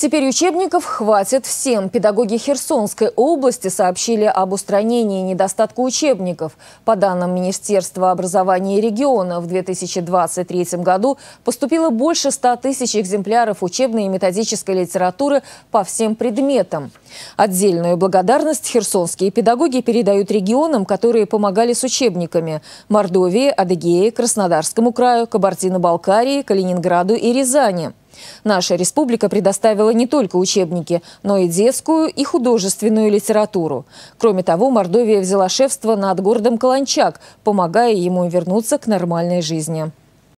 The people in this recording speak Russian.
Теперь учебников хватит всем. Педагоги Херсонской области сообщили об устранении недостатка учебников. По данным Министерства образования региона, в 2023 году поступило больше 100 тысяч экземпляров учебной и методической литературы по всем предметам. Отдельную благодарность херсонские педагоги передают регионам, которые помогали с учебниками – Мордовии, Адыгее, Краснодарскому краю, Кабардино-Балкарии, Калининграду и Рязани – Наша республика предоставила не только учебники, но и детскую и художественную литературу. Кроме того, Мордовия взяла шефство над городом Каланчак, помогая ему вернуться к нормальной жизни.